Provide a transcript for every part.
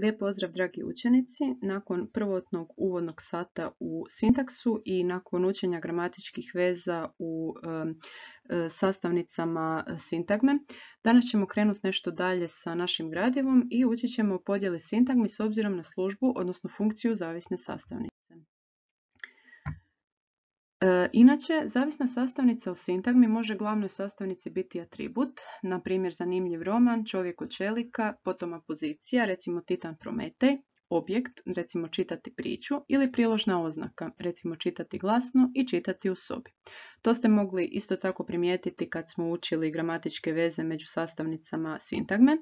Lijep pozdrav dragi učenici. Nakon prvotnog uvodnog sata u sintaksu i nakon učenja gramatičkih veza u e, sastavnicama sintagme, danas ćemo krenuti nešto dalje sa našim gradivom i učit ćemo podjele sintagmi s obzirom na službu, odnosno funkciju zavisne sastavnice. E, inače, zavisna sastavnica u sintagmi može glavnoj sastavnici biti atribut, na primjer zanimljiv roman, čovjek od čelika, potom pozicija, recimo Titan Prometej, objekt, recimo čitati priču, ili priložna oznaka, recimo čitati glasno i čitati u sobi. To ste mogli isto tako primijetiti kad smo učili gramatičke veze među sastavnicama sintagme,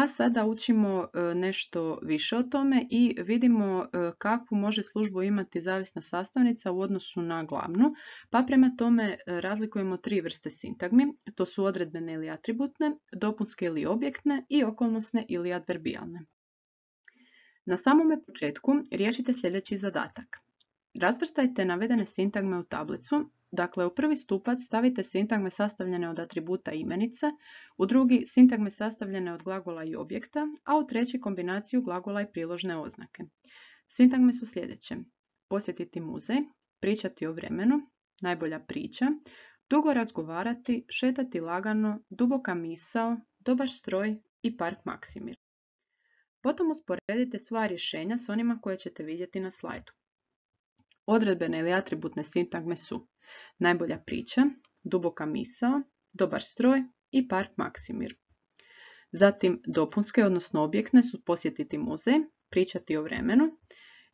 a sada učimo e, nešto više o tome i vidimo e, kakvu može službu imati zavisna sastavnica u odnosu na glavnu, pa prema tome e, razlikujemo tri vrste sintagmi, to su odredbene ili atributne, dopunske ili objektne i okolnosne ili adverbijalne. Na samome početku riješite sljedeći zadatak. Razvrstajte navedene sintagme u tablicu Dakle, u prvi stupac stavite sintagme sastavljene od atributa imenice, u drugi sintagme sastavljene od glagola i objekta, a u treći kombinaciju glagola i priložne oznake. Sintagme su sljedeće. Posjetiti muzej, pričati o vremenu, najbolja priča, dugo razgovarati, šetati lagano, duboka misao, dobar stroj i park Maksimir. Potom usporedite sva rješenja s onima koje ćete vidjeti na slajdu. Odredbene ili atributne sintagme su najbolja priča, duboka misao, dobar stroj i park Maksimir. Zatim dopunske, odnosno objektne su posjetiti muzej, pričati o vremenu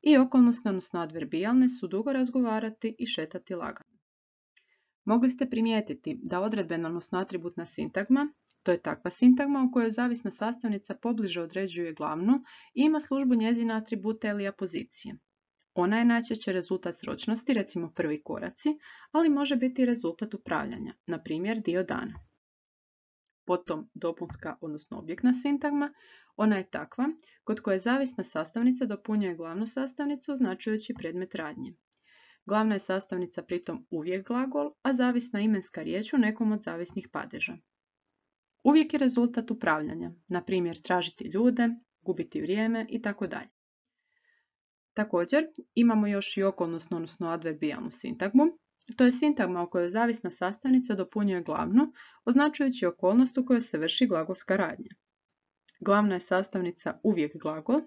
i okolnostne, odnosno adverbijalne su dugo razgovarati i šetati lagano. Mogli ste primijetiti da odredbena, odnosno atributna sintagma, to je takva sintagma u kojoj zavisna sastavnica pobliže određuje glavnu i ima službu njezina atributa ili apozicije. Ona je najčešće rezultat sročnosti, recimo prvi koraci, ali može biti i rezultat upravljanja, na primjer dio dana. Potom dopunska, odnosno objektna sintagma, ona je takva kod koje zavisna sastavnica dopunjuje glavnu sastavnicu označujući predmet radnje. Glavna je sastavnica pritom uvijek glagol, a zavisna imenska riječ u nekom od zavisnih padeža. Uvijek je rezultat upravljanja, na primjer tražiti ljude, gubiti vrijeme i tako dalje. Također, imamo još i okolnosno, odnosno adverbijalnu sintagmu. To je sintagma u kojoj zavisna sastavnica dopunjuje glavnu, označujući okolnost u kojoj se vrši glagolska radnja. Glavna je sastavnica uvijek glagol,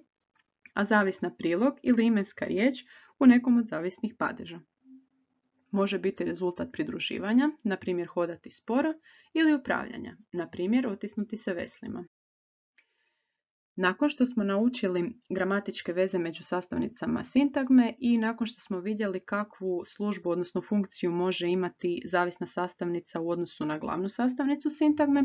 a zavisna prilog ili imenska riječ u nekom od zavisnih padeža. Može biti rezultat pridruživanja, na primjer hodati sporo, ili upravljanja, na primjer otisnuti se veslima. Nakon što smo naučili gramatičke veze među sastavnicama sintagme i nakon što smo vidjeli kakvu službu, odnosno funkciju može imati zavisna sastavnica u odnosu na glavnu sastavnicu sintagme,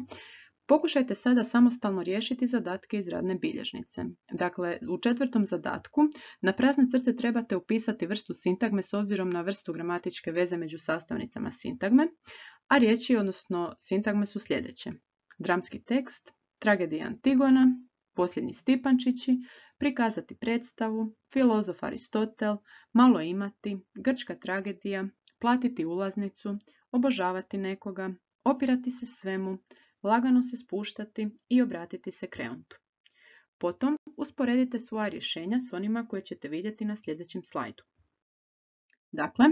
pokušajte sada samostalno riješiti zadatke iz radne bilježnice. Dakle, u četvrtom zadatku na prazne crte trebate upisati vrstu sintagme s obzirom na vrstu gramatičke veze među sastavnicama sintagme, a riječi, odnosno sintagme su sljedeće. Dramski tekst, tragedija Antigona, posljednji Stipančići, prikazati predstavu, filozof Aristotel, malo imati, grčka tragedija, platiti ulaznicu, obožavati nekoga, opirati se svemu, lagano se spuštati i obratiti se kreontu. Potom usporedite svoja rješenja s onima koje ćete vidjeti na sljedećem slajdu. Dakle,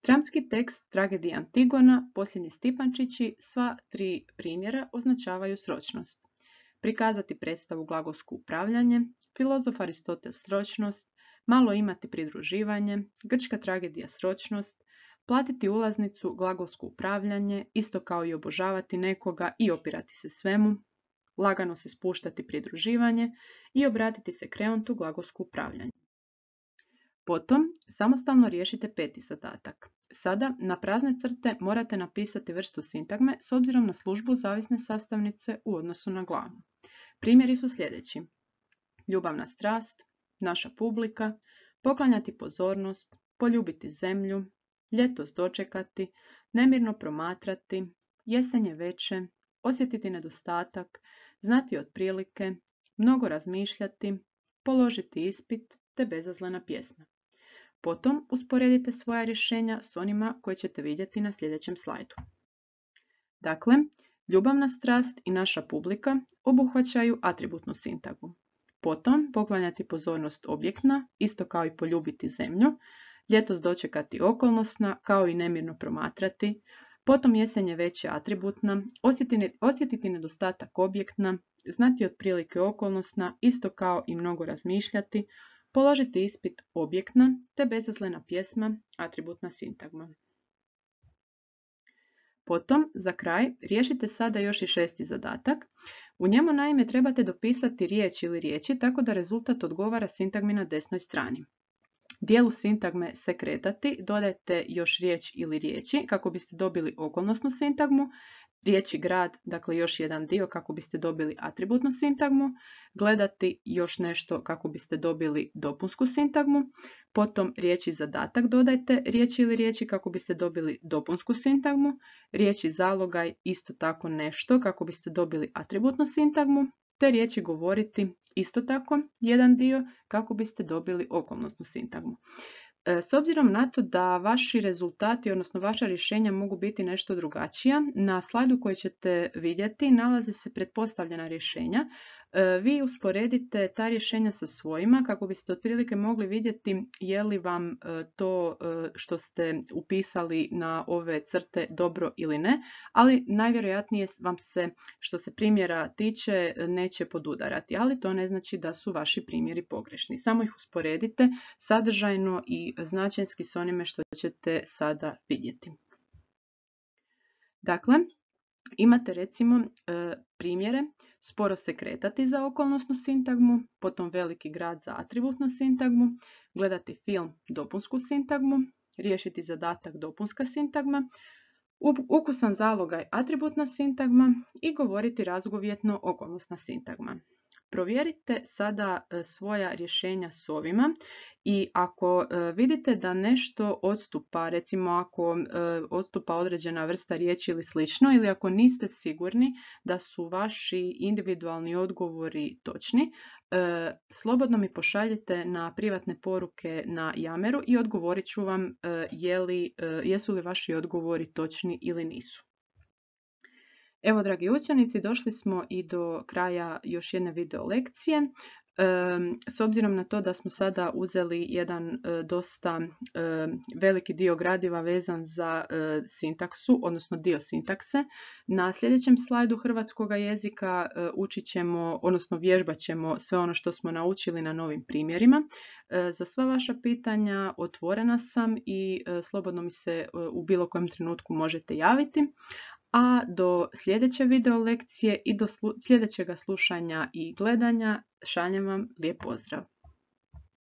tramski tekst tragedije Antigona, posljednji Stipančići, sva tri primjera označavaju sročnost prikazati predstavu glagolsko upravljanje, filozof Aristotel sročnost, malo imati pridruživanje, grčka tragedija sročnost, platiti ulaznicu glagolsko upravljanje, isto kao i obožavati nekoga i opirati se svemu, lagano se spuštati pridruživanje i obratiti se kreontu glagolsko upravljanje. Potom samostalno riješite peti zadatak. Sada na prazne crte morate napisati vrstu sintagme s obzirom na službu zavisne sastavnice u odnosu na glavnu. Primjeri su sljedeći. Ljubavna strast, naša publika, poklanjati pozornost, poljubiti zemlju, ljetos dočekati, nemirno promatrati, jesenje veče, osjetiti nedostatak, znati otprilike, mnogo razmišljati, položiti ispit te bezazlena pjesma. Potom usporedite svoja rješenja s onima koje ćete vidjeti na sljedećem slajdu. Dakle, ljubavna strast i naša publika obuhvaćaju atributnu sintagu. Potom poklanjati pozornost objektna, isto kao i poljubiti zemlju, ljetos dočekati okolnosna, kao i nemirno promatrati, potom jesenje veće atributna, osjetiti nedostatak objektna, znati otprilike okolnosna, isto kao i mnogo razmišljati, položite ispit objektna te bezazlena pjesma atributna sintagma. Potom, za kraj, riješite sada još i šesti zadatak. U njemu naime trebate dopisati riječ ili riječi tako da rezultat odgovara sintagmi na desnoj strani. Dijelu sintagme se kretati dodajte još riječ ili riječi kako biste dobili okolnosnu sintagmu, riječi grad, dakle još jedan dio kako biste dobili atributnu sintagmu, gledati još nešto kako biste dobili dopunsku sintagmu, potom riječi zadatak dodajte riječi ili riječi kako biste dobili dopunsku sintagmu, riječi zalogaj isto tako nešto kako biste dobili atributnu sintagmu, te riječi govoriti isto tako jedan dio kako biste dobili okolnostnu sintagmu. E, s obzirom na to da vaši rezultati, odnosno vaša rješenja mogu biti nešto drugačija, na slajdu koji ćete vidjeti nalaze se pretpostavljena rješenja E, vi usporedite ta rješenja sa svojima kako biste otprilike mogli vidjeti je li vam e, to e, što ste upisali na ove crte dobro ili ne, ali najvjerojatnije vam se što se primjera tiče neće podudarati, ali to ne znači da su vaši primjeri pogrešni. Samo ih usporedite sadržajno i značajski s onime što ćete sada vidjeti. Dakle, imate recimo primjere sporo se kretati za okolnosnu sintagmu, potom veliki grad za atributnu sintagmu, gledati film dopunsku sintagmu, riješiti zadatak dopunska sintagma, ukusan zalogaj atributna sintagma i govoriti razgovjetno okolnosna sintagma. Provjerite sada e, svoja rješenja s ovima i ako e, vidite da nešto odstupa, recimo ako e, odstupa određena vrsta riječi ili slično, ili ako niste sigurni da su vaši individualni odgovori točni, slobodno mi pošaljite na privatne poruke na Jameru i odgovorit ću vam jesu li vaši odgovori točni ili nisu. Evo, dragi učenici, došli smo i do kraja još jedne video lekcije. S obzirom na to da smo sada uzeli jedan e, dosta e, veliki dio gradiva vezan za e, sintaksu, odnosno dio sintakse, na sljedećem slajdu hrvatskoga jezika učit ćemo, odnosno vježbat ćemo sve ono što smo naučili na novim primjerima. Za sva vaša pitanja otvorena sam i slobodno mi se u bilo kojem trenutku možete javiti a do sljedeće video lekcije i do sljedećega slušanja i gledanja šaljem vam lijep pozdrav.